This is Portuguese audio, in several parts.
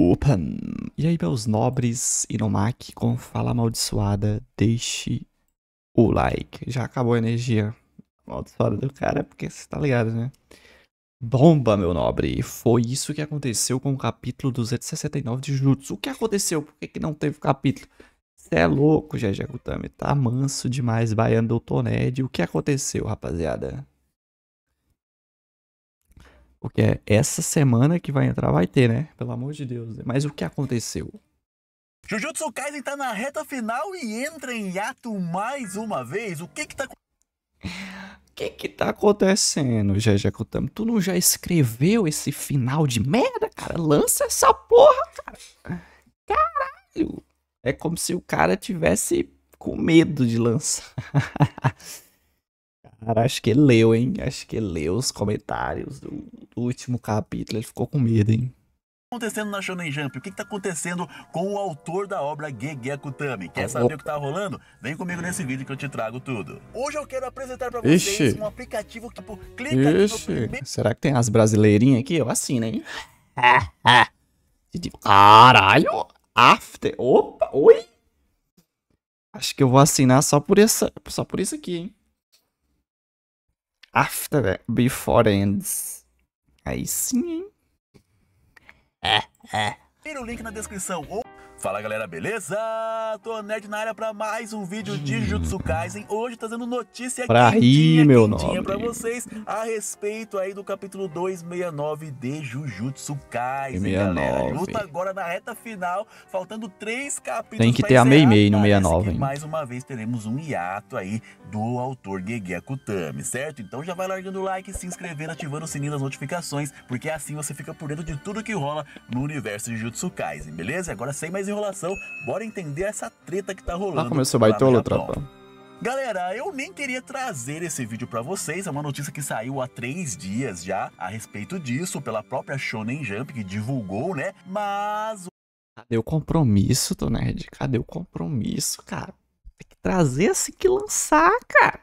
Open! E aí, meus nobres Inomaki, com fala amaldiçoada, deixe o like. Já acabou a energia amaldiçoada do cara, porque você tá ligado, né? Bomba, meu nobre! Foi isso que aconteceu com o capítulo 269 de Jutsu. O que aconteceu? Por que, que não teve capítulo? Você é louco, GG Kutami. Tá manso demais, baiano do Ned. O que aconteceu, rapaziada? Porque é essa semana que vai entrar vai ter, né? Pelo amor de Deus. Mas o que aconteceu? Jujutsu Kaisen tá na reta final e entra em ato mais uma vez. O que que tá O que que tá acontecendo, GG Kutami? Tu não já escreveu esse final de merda, cara? Lança essa porra, cara. Caralho. É como se o cara tivesse com medo de lançar. Cara, acho que ele leu, hein? Acho que ele leu os comentários do, do último capítulo. Ele ficou com medo, hein? O que tá acontecendo na Shonen Jump? O que está acontecendo com o autor da obra Gege Kutami? Quer tá saber o que está rolando? Vem comigo nesse vídeo que eu te trago tudo. Hoje eu quero apresentar para vocês Ixi. um aplicativo que tipo, clica Ixi. Primeiro... Será que tem as brasileirinhas aqui? Eu assino, hein? Caralho! After. Opa! Oi! Acho que eu vou assinar só por essa, só por isso aqui, hein? After Before Ends. Aí sim, hein? É, é. Vira o link na descrição ou... Fala galera, beleza? Tô Nerd na área pra mais um vídeo de Jutsu Kaisen. Hoje tá trazendo notícia pra rir, meu quentinha nome. pra vocês a respeito aí do capítulo 269 de Jujutsu Kaisen, 69. galera. Luta agora na reta final, faltando três capítulos Tem que ter a Mei Mei no 69, hein? Mais uma vez teremos um hiato aí do autor Gege Akutami, certo? Então já vai largando o like, se inscrevendo, ativando o sininho das notificações, porque assim você fica por dentro de tudo que rola no universo de Jujutsu Kaisen, beleza? E agora sem mais enrolação, bora entender essa treta que tá rolando. Ah, começou baitola, tropa. Tá. Galera, eu nem queria trazer esse vídeo para vocês, é uma notícia que saiu há três dias já a respeito disso, pela própria Shonen Jump que divulgou, né? Mas. Cadê o compromisso, do Nerd? Cadê o compromisso, cara? Tem que trazer assim que lançar, cara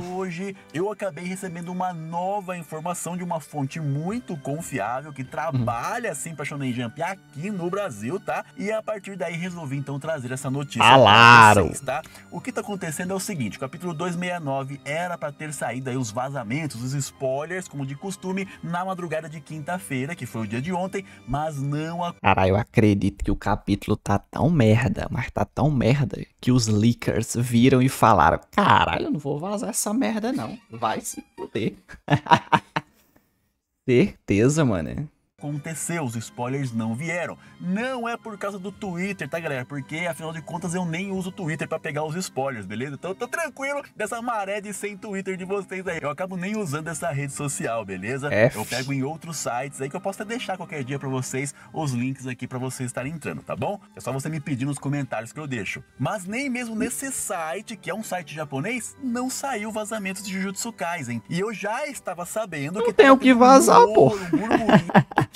hoje eu acabei recebendo uma nova informação de uma fonte muito confiável que trabalha assim pra Shonen Jump aqui no Brasil, tá? E a partir daí resolvi então trazer essa notícia Alaram. pra vocês, tá? O que tá acontecendo é o seguinte, o capítulo 269 era para ter saído aí os vazamentos, os spoilers, como de costume, na madrugada de quinta-feira, que foi o dia de ontem, mas não... A... Cara, eu acredito que o capítulo tá tão merda, mas tá tão merda que os leakers viram e falaram, caralho, eu não vou vazar essa essa merda, não. Vai se fuder. Certeza, mano aconteceu, os spoilers não vieram. Não é por causa do Twitter, tá galera? Porque afinal de contas eu nem uso o Twitter para pegar os spoilers, beleza? Então eu tô tranquilo dessa maré de sem Twitter de vocês aí. Eu acabo nem usando essa rede social, beleza? F. É eu pego em outros sites aí que eu posso até deixar qualquer dia para vocês os links aqui para vocês estarem entrando, tá bom? É só você me pedir nos comentários que eu deixo. Mas nem mesmo nesse site, que é um site japonês, não saiu vazamento de Jujutsu Kaisen. E eu já estava sabendo não que tem o que vazar, um pô. Um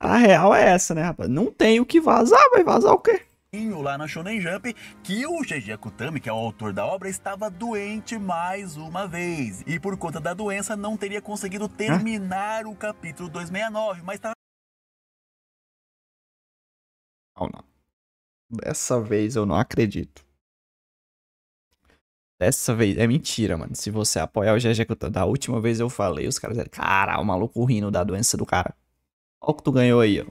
A real é essa, né, rapaz? Não tem o que vazar, vai vazar o quê? lá na Shonen Jump que o Seiji Akutami, que é o autor da obra, estava doente mais uma vez. E por conta da doença não teria conseguido terminar Hã? o capítulo 269, mas tá Não, não. Dessa vez eu não acredito. Dessa vez, é mentira, mano. Se você apoiar o GG Akutami, da última vez eu falei, os caras disseram, cara, o maluco rindo da doença do cara. Olha o que tu ganhou aí, ó.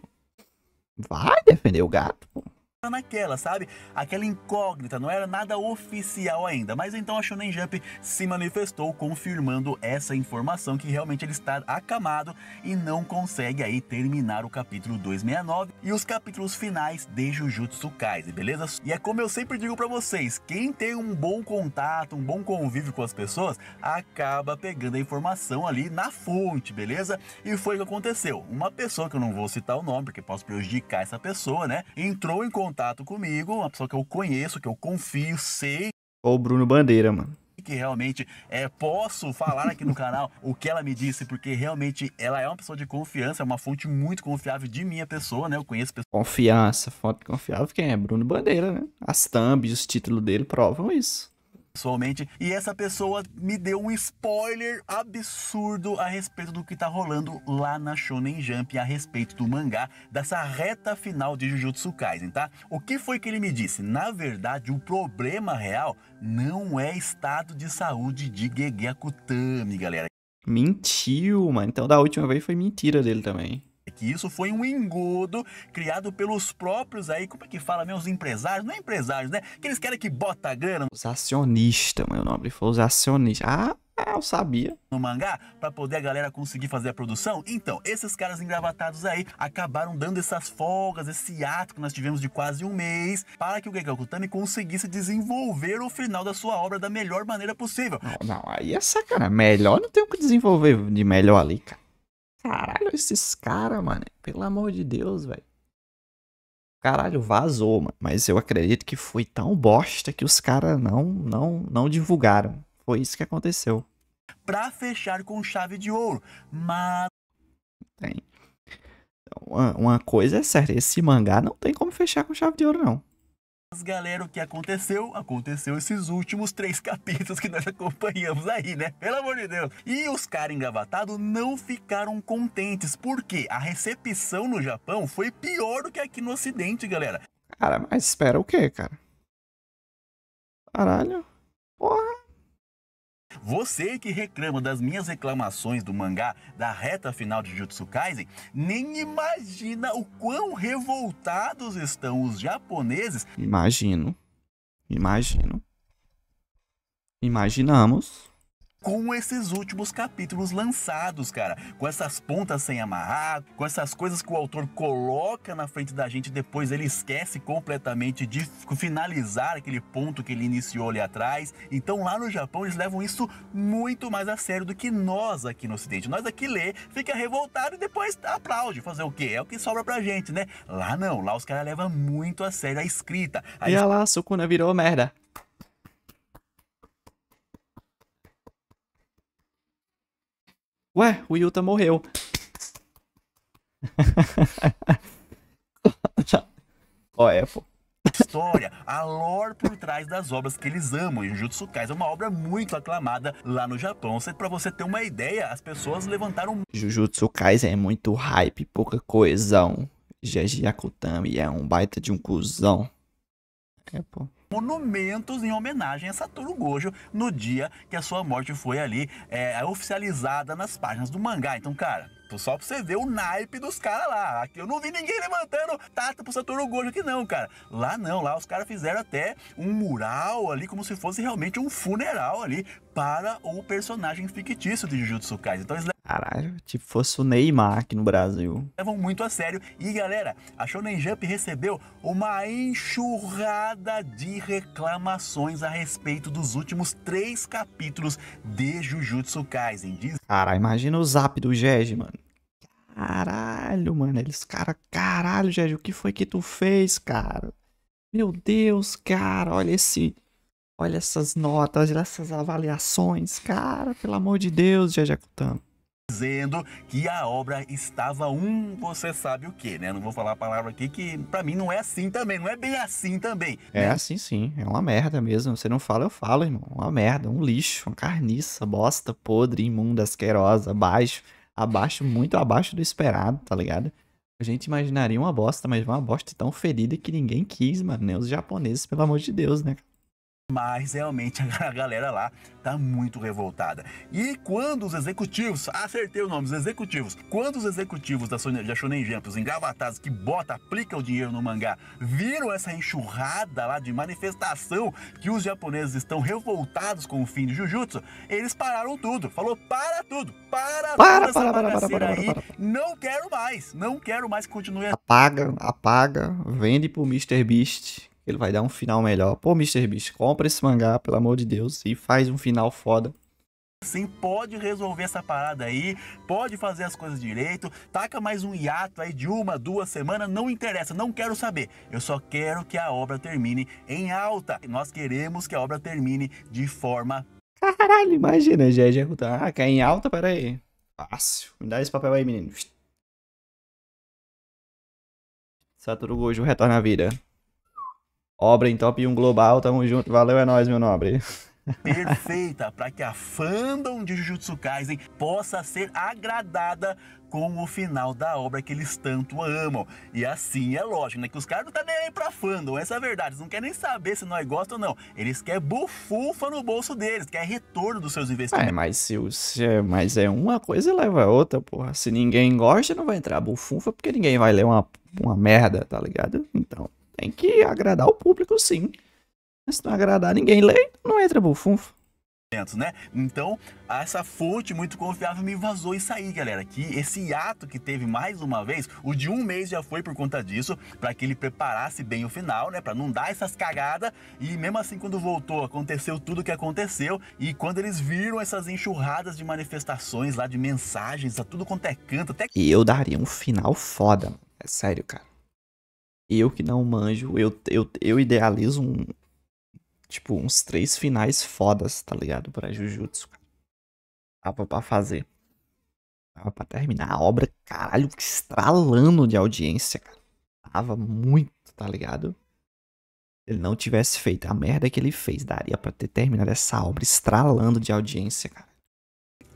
Vai defender o gato, pô tá naquela, sabe? Aquela incógnita, não era nada oficial ainda. Mas então a Shonen Jump se manifestou confirmando essa informação que realmente ele está acamado e não consegue aí terminar o capítulo 269 e os capítulos finais de Jujutsu Kaisen, beleza? E é como eu sempre digo para vocês, quem tem um bom contato, um bom convívio com as pessoas, acaba pegando a informação ali na fonte, beleza? E foi o que aconteceu. Uma pessoa que eu não vou citar o nome, porque posso prejudicar essa pessoa, né? Entrou em contato contato comigo, uma pessoa que eu conheço, que eu confio, sei. Ou o Bruno Bandeira, mano que realmente é, posso falar aqui no canal o que ela me disse, porque realmente ela é uma pessoa de confiança, é uma fonte muito confiável de minha pessoa, né? Eu conheço pessoas. Confiança, fonte confiável, quem é? Bruno Bandeira, né? As thumbs, os títulos dele provam isso pessoalmente, e essa pessoa me deu um spoiler absurdo a respeito do que tá rolando lá na Shonen Jump a respeito do mangá dessa reta final de Jujutsu Kaisen, tá? O que foi que ele me disse? Na verdade, o problema real não é estado de saúde de Gege Akutami, galera. Mentiu, mano. Então da última vez foi mentira dele também que isso foi um engodo criado pelos próprios aí, como é que fala, os empresários, não é empresários, né? Que eles querem que bota a grana. Os acionistas, meu nome foi os acionistas. Ah, eu sabia. No mangá, para poder a galera conseguir fazer a produção. Então, esses caras engravatados aí acabaram dando essas folgas, esse ato que nós tivemos de quase um mês, para que o Gekko Kutami conseguisse desenvolver o final da sua obra da melhor maneira possível. Não, não aí é sacanagem. Melhor não tem o que desenvolver de melhor ali, cara. Caralho, esses caras, mano. Pelo amor de Deus, velho. Caralho, vazou, mano. Mas eu acredito que foi tão bosta que os caras não, não, não divulgaram. Foi isso que aconteceu. Pra fechar com chave de ouro, mas. Tem. Então, uma, uma coisa é certa, esse mangá não tem como fechar com chave de ouro, não. Mas galera, o que aconteceu? Aconteceu esses últimos três capítulos que nós acompanhamos aí, né? Pelo amor de Deus. E os caras engavatados não ficaram contentes, porque a recepção no Japão foi pior do que aqui no Ocidente, galera. Cara, mas espera o quê, cara? Caralho. Porra. Você que reclama das minhas reclamações do mangá da reta final de Jutsu Kaisen, nem imagina o quão revoltados estão os japoneses. Imagino. Imagino. Imaginamos com esses últimos capítulos lançados, cara. Com essas pontas sem amarrar, com essas coisas que o autor coloca na frente da gente, depois ele esquece completamente de finalizar aquele ponto que ele iniciou ali atrás. Então lá no Japão eles levam isso muito mais a sério do que nós aqui no Ocidente. Nós aqui lê, fica revoltado e depois aplaude. Fazer o quê? É o que sobra pra gente, né? Lá não, lá os caras levam muito a sério a escrita. A e es... lá, Sukuna né? virou merda. Ué, o Yuta morreu. Ó, é, pô. História, a lore por trás das obras que eles amam. E Jujutsu Kaisen é uma obra muito aclamada lá no Japão. Para você ter uma ideia, as pessoas levantaram. Jujutsu Kaisen é muito hype, pouca coesão. Gigi Akutami é um baita de um cuzão. É, pô monumentos em homenagem a Satoru Gojo no dia que a sua morte foi ali é, oficializada nas páginas do mangá. Então, cara, Tipo, só pra você ver o naipe dos caras lá. Aqui eu não vi ninguém levantando tata pro Satoru Gojo aqui não, cara. Lá não, lá os caras fizeram até um mural ali como se fosse realmente um funeral ali para o personagem fictício de Jujutsu Kaisen. Então eles Caralho, tipo fosse o Neymar aqui no Brasil. Levam muito a sério. E galera, a Shonen Jump recebeu uma enxurrada de reclamações a respeito dos últimos três capítulos de Jujutsu Kaisen. Cara, imagina o zap do Gege, mano. Caralho, mano. Eles, cara, caralho, Gege, o que foi que tu fez, cara? Meu Deus, cara, olha esse. Olha essas notas, olha essas avaliações, cara, pelo amor de Deus, Gege é Cutano dizendo que a obra estava um, você sabe o que, né? Não vou falar a palavra aqui que para mim não é assim também, não é bem assim também. É né? É assim sim, é uma merda mesmo. Você não fala, eu falo, irmão. É uma merda, um lixo, uma carniça, bosta, podre, imunda, asquerosa, abaixo, abaixo, muito abaixo do esperado, tá ligado? A gente imaginaria uma bosta, mas uma bosta tão ferida que ninguém quis, mano. Nem os japoneses, pelo amor de Deus, né? Mas realmente a galera lá tá muito revoltada. E quando os executivos, acertei o nome, os executivos, quando os executivos da, Sony, da Shonen Jump, os engavatados que bota, aplica o dinheiro no mangá, viram essa enxurrada lá de manifestação que os japoneses estão revoltados com o fim do Jujutsu, eles pararam tudo. Falou, para tudo, para, para tudo para, para, para, para, aí, para, para, não quero mais, não quero mais que continue. Apaga, apaga, vende pro Mr. Beast ele vai dar um final melhor. Pô, Mr. Beast, compra esse mangá, pelo amor de Deus, e faz um final foda. Sim, pode resolver essa parada aí, pode fazer as coisas direito, taca mais um hiato aí de uma, duas semanas, não interessa, não quero saber. Eu só quero que a obra termine em alta. Nós queremos que a obra termine de forma. Caralho, imagina, GG tá? Ah, em alta, pera aí. Fácil. Me dá esse papel aí, menino. Satoru Gojo retorna à vida. Obra em top 1 global, tamo junto. Valeu, é nóis, meu nobre. Perfeita, para que a fandom de Jujutsu Kaisen possa ser agradada com o final da obra que eles tanto amam. E assim é lógico, né? Que os caras não tá nem aí pra fandom, essa é a verdade. Eles não querem nem saber se nós gostam ou não. Eles querem bufufa no bolso deles, querem retorno dos seus investimentos. É, mas, se, se, é, mas é uma coisa e leva a outra, porra. Se ninguém gosta, não vai entrar bufufa, porque ninguém vai ler uma, uma merda, tá ligado? Então. Tem que agradar o público, sim. Se não agradar ninguém, lê, então não entra bufunfo. Né? Então, essa fonte muito confiável me vazou isso aí, galera. Que esse ato que teve mais uma vez, o de um mês já foi por conta disso, para que ele preparasse bem o final, né? Para não dar essas cagadas. E mesmo assim, quando voltou, aconteceu tudo o que aconteceu. E quando eles viram essas enxurradas de manifestações lá, de mensagens, a tudo quanto é canto, até. E eu daria um final foda, mano. É sério, cara eu que não manjo, eu, eu, eu idealizo um. Tipo, uns três finais fodas, tá ligado? Pra Jujutsu, cara. Tava pra fazer. Tava pra terminar a obra, caralho, estralando de audiência, cara. Tava muito, tá ligado? Ele não tivesse feito a merda que ele fez, daria pra ter terminado essa obra estralando de audiência, cara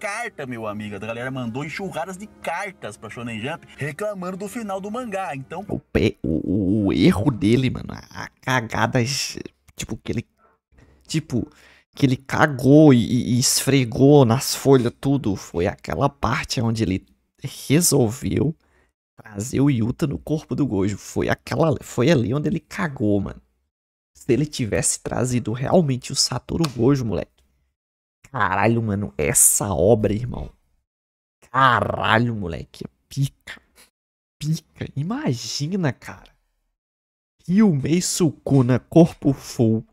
carta, meu amigo. A galera mandou enxurradas de cartas pra Shonen Jump reclamando do final do mangá. Então. O, o, o erro dele, mano, a cagada. Tipo, que ele. Tipo que ele cagou e, e, esfregou nas folhas tudo foi aquela parte onde ele resolveu trazer o Yuta no corpo do Gojo. Foi aquela, foi ali onde ele cagou, mano. Se ele tivesse trazido realmente o Satoru Gojo, moleque, Caralho, mano, essa obra, irmão. Caralho, moleque. É pica. Pica. Imagina, cara. Ryumei Sukuna, né? corpo full.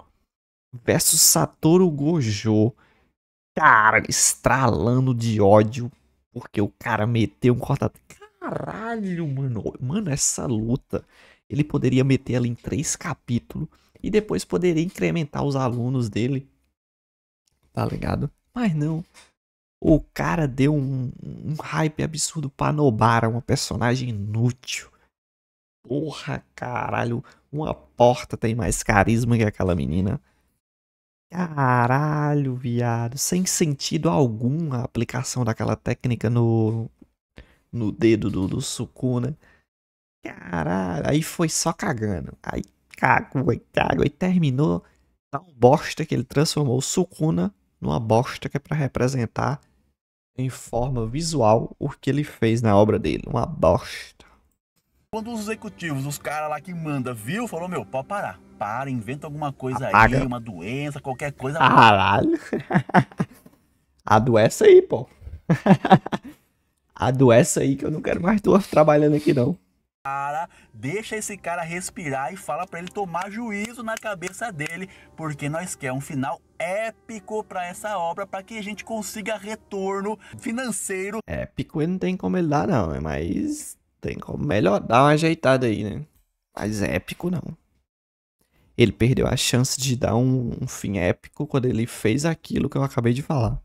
Versus Satoru Gojo. Cara, estralando de ódio. Porque o cara meteu um cortado. Caralho, mano. Mano, essa luta. Ele poderia meter ela em três capítulos. E depois poderia incrementar os alunos dele tá ligado? Mas não. O cara deu um, um hype absurdo pra Nobara, uma personagem inútil. Porra, caralho. Uma porta tem mais carisma que aquela menina. Caralho, viado. Sem sentido algum a aplicação daquela técnica no, no dedo do, do Sukuna. Né? Caralho. Aí foi só cagando. Aí cagou e cagou e terminou. Tão bosta que ele transformou o Sukuna numa bosta que é para representar em forma visual o que ele fez na obra dele. Uma bosta. Quando os executivos, os caras lá que manda, viu, falou, meu, pode parar. Para, inventa alguma coisa Apaga. aí, uma doença, qualquer coisa. Caralho. A doença aí, pô. A doença aí que eu não quero mais duas trabalhando aqui, não. Para, Deixa esse cara respirar e fala para ele tomar juízo na cabeça dele, porque nós quer um final épico para essa obra, para que a gente consiga retorno financeiro. Épico não tem como ele dar não, né? mas tem como melhor dar uma ajeitada aí, né? Mas é épico não. Ele perdeu a chance de dar um, um fim épico quando ele fez aquilo que eu acabei de falar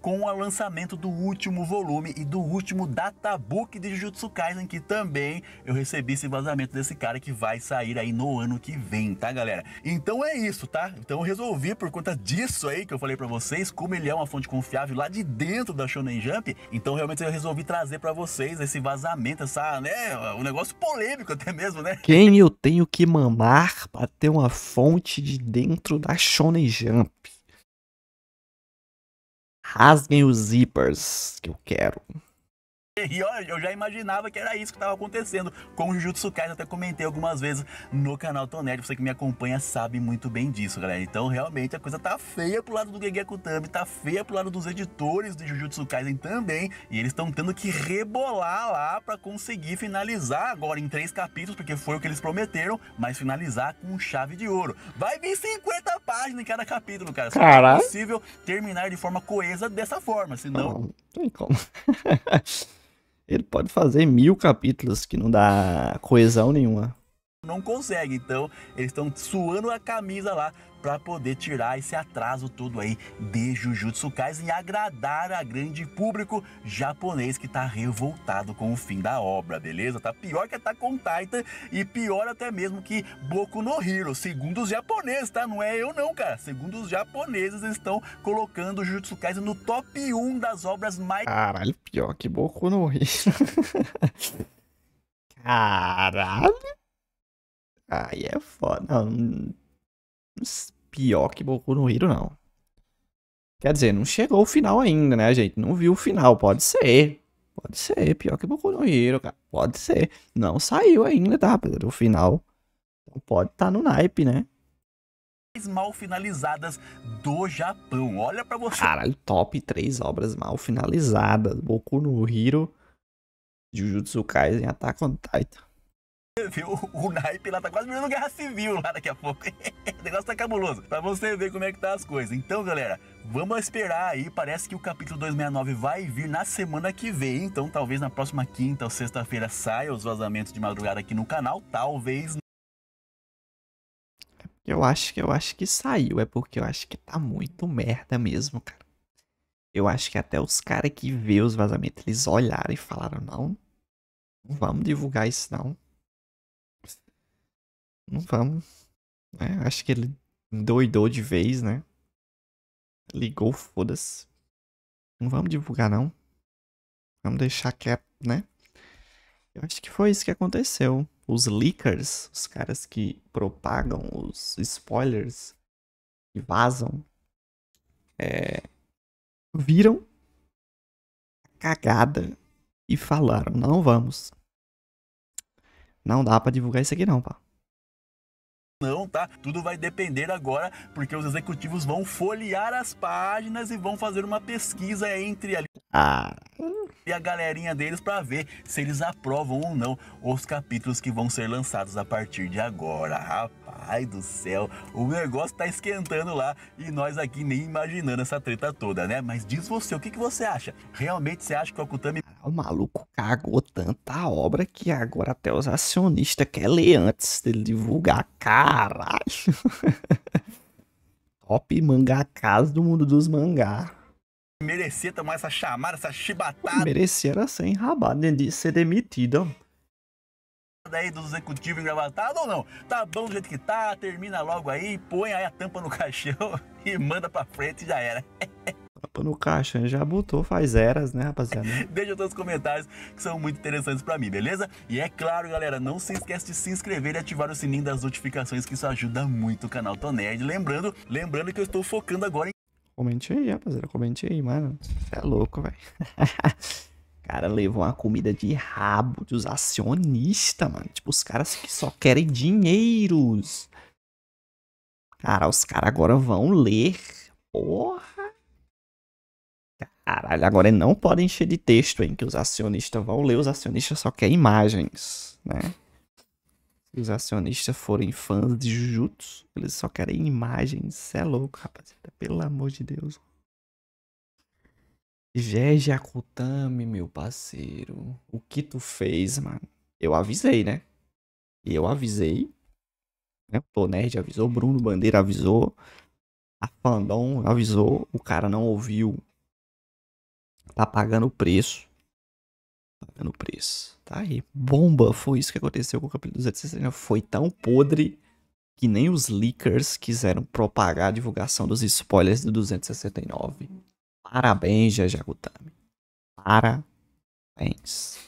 com o lançamento do último volume e do último databook de Jujutsu Kaisen, que também eu recebi esse vazamento desse cara que vai sair aí no ano que vem, tá galera? Então é isso, tá? Então eu resolvi por conta disso aí que eu falei para vocês, como ele é uma fonte confiável lá de dentro da Shonen Jump, então realmente eu resolvi trazer para vocês esse vazamento, essa, né, um negócio polêmico até mesmo, né? Quem eu tenho que mamar para ter uma fonte de dentro da Shonen Jump? Rasguem os zippers que eu quero. E olha, eu já imaginava que era isso que estava acontecendo com o Jujutsu Kaisen, até comentei algumas vezes no canal Tonerd, você que me acompanha sabe muito bem disso, galera. Então, realmente, a coisa tá feia pro lado do Gege Akutami, tá feia pro lado dos editores de Jujutsu Kaisen também, e eles estão tendo que rebolar lá para conseguir finalizar agora em três capítulos, porque foi o que eles prometeram, mas finalizar com chave de ouro. Vai vir 50 páginas em cada capítulo, cara. Só é possível terminar de forma coesa dessa forma, senão... Não, não tem como. ele pode fazer mil capítulos que não dá coesão nenhuma não consegue. Então, eles estão suando a camisa lá para poder tirar esse atraso todo aí de Jujutsu Kaisen e agradar a grande público japonês que tá revoltado com o fim da obra, beleza? Tá pior que tá com Titan e pior até mesmo que Boku no Hero, segundo os japoneses, tá? Não é eu não, cara. Segundo os japoneses, estão colocando Jujutsu Kaisen no top 1 das obras mais... Caralho, pior que Boku no Hero. Caralho! Aí é foda. Não, pior que Boku no Hero, não. Quer dizer, não chegou o final ainda, né, gente? Não viu o final. Pode ser. Pode ser. Pior que Boku no Hero, cara. Pode ser. Não saiu ainda, tá, Pedro? O final. pode estar tá no naipe, né? mal finalizadas do Japão. Olha para você. Caralho, top 3 obras mal finalizadas. Boku no Hiro, Jujutsu Kaisen e Attack on Titan. vê O naipe lá tá quase virando guerra civil lá daqui a pouco. o negócio tá cabuloso. Pra você ver como é que tá as coisas. Então, galera, vamos esperar aí. Parece que o capítulo 269 vai vir na semana que vem. Então, talvez na próxima quinta ou sexta-feira saia os vazamentos de madrugada aqui no canal. Talvez. Eu acho que eu acho que saiu. É porque eu acho que tá muito merda mesmo, cara. Eu acho que até os caras que vê os vazamentos, eles olharam e falaram, não, não vamos divulgar isso não. Não vamos. É, acho que ele doidou de vez, né? Ligou, foda-se. Não vamos divulgar, não. Vamos deixar quieto, né? Eu acho que foi isso que aconteceu. Os leakers, os caras que propagam os spoilers e vazam, é, viram a cagada e falaram: não vamos. Não dá para divulgar isso aqui, não, pá não, tá? Tudo vai depender agora, porque os executivos vão folhear as páginas e vão fazer uma pesquisa entre ali ah. e a galerinha deles para ver se eles aprovam ou não os capítulos que vão ser lançados a partir de agora. Rapaz do céu, o negócio tá esquentando lá e nós aqui nem imaginando essa treta toda, né? Mas diz você, o que, que você acha? Realmente você acha que o Akutami o maluco cagou tanta obra que agora até os acionistas querem ler antes dele divulgar. Caralho! Top mangakás do mundo dos mangá. Merecia tomar essa chamada, essa chibatada. Merecia era ser enrabado, de ser demitido. Daí tá dos executivos engravatados ou não? Tá bom do jeito que tá, termina logo aí, põe aí a tampa no caixão e manda pra frente e já era. Tampa no caixa, já botou faz eras, né, rapaziada? Deixa todos os comentários que são muito interessantes para mim, beleza? E é claro, galera, não se esquece de se inscrever e ativar o sininho das notificações, que isso ajuda muito o canal Tonerd. Lembrando, lembrando que eu estou focando agora em... Comente aí, rapaziada, comente aí, mano. Você é louco, velho. cara levou uma comida de rabo dos acionistas, mano. Tipo, os caras que só querem dinheiros. Cara, os caras agora vão ler. Porra. Caralho, agora não podem encher de texto, hein? Que os acionistas vão ler, os acionistas só querem imagens, né? Se os acionistas forem fãs de Jujutsu, eles só querem imagens. Cê é louco, rapaziada. Pelo amor de Deus. Gege Akutami, meu parceiro. O que tu fez, mano? Eu avisei, né? Eu avisei. Né? O Nerd avisou, Bruno Bandeira avisou. A Fandom avisou, o cara não ouviu Tá pagando o preço. Tá pagando o preço. Tá aí. Bomba! Foi isso que aconteceu com o capítulo 260. Foi tão podre que nem os leakers quiseram propagar a divulgação dos spoilers do 269. Parabéns, Jajagutami. Parabéns.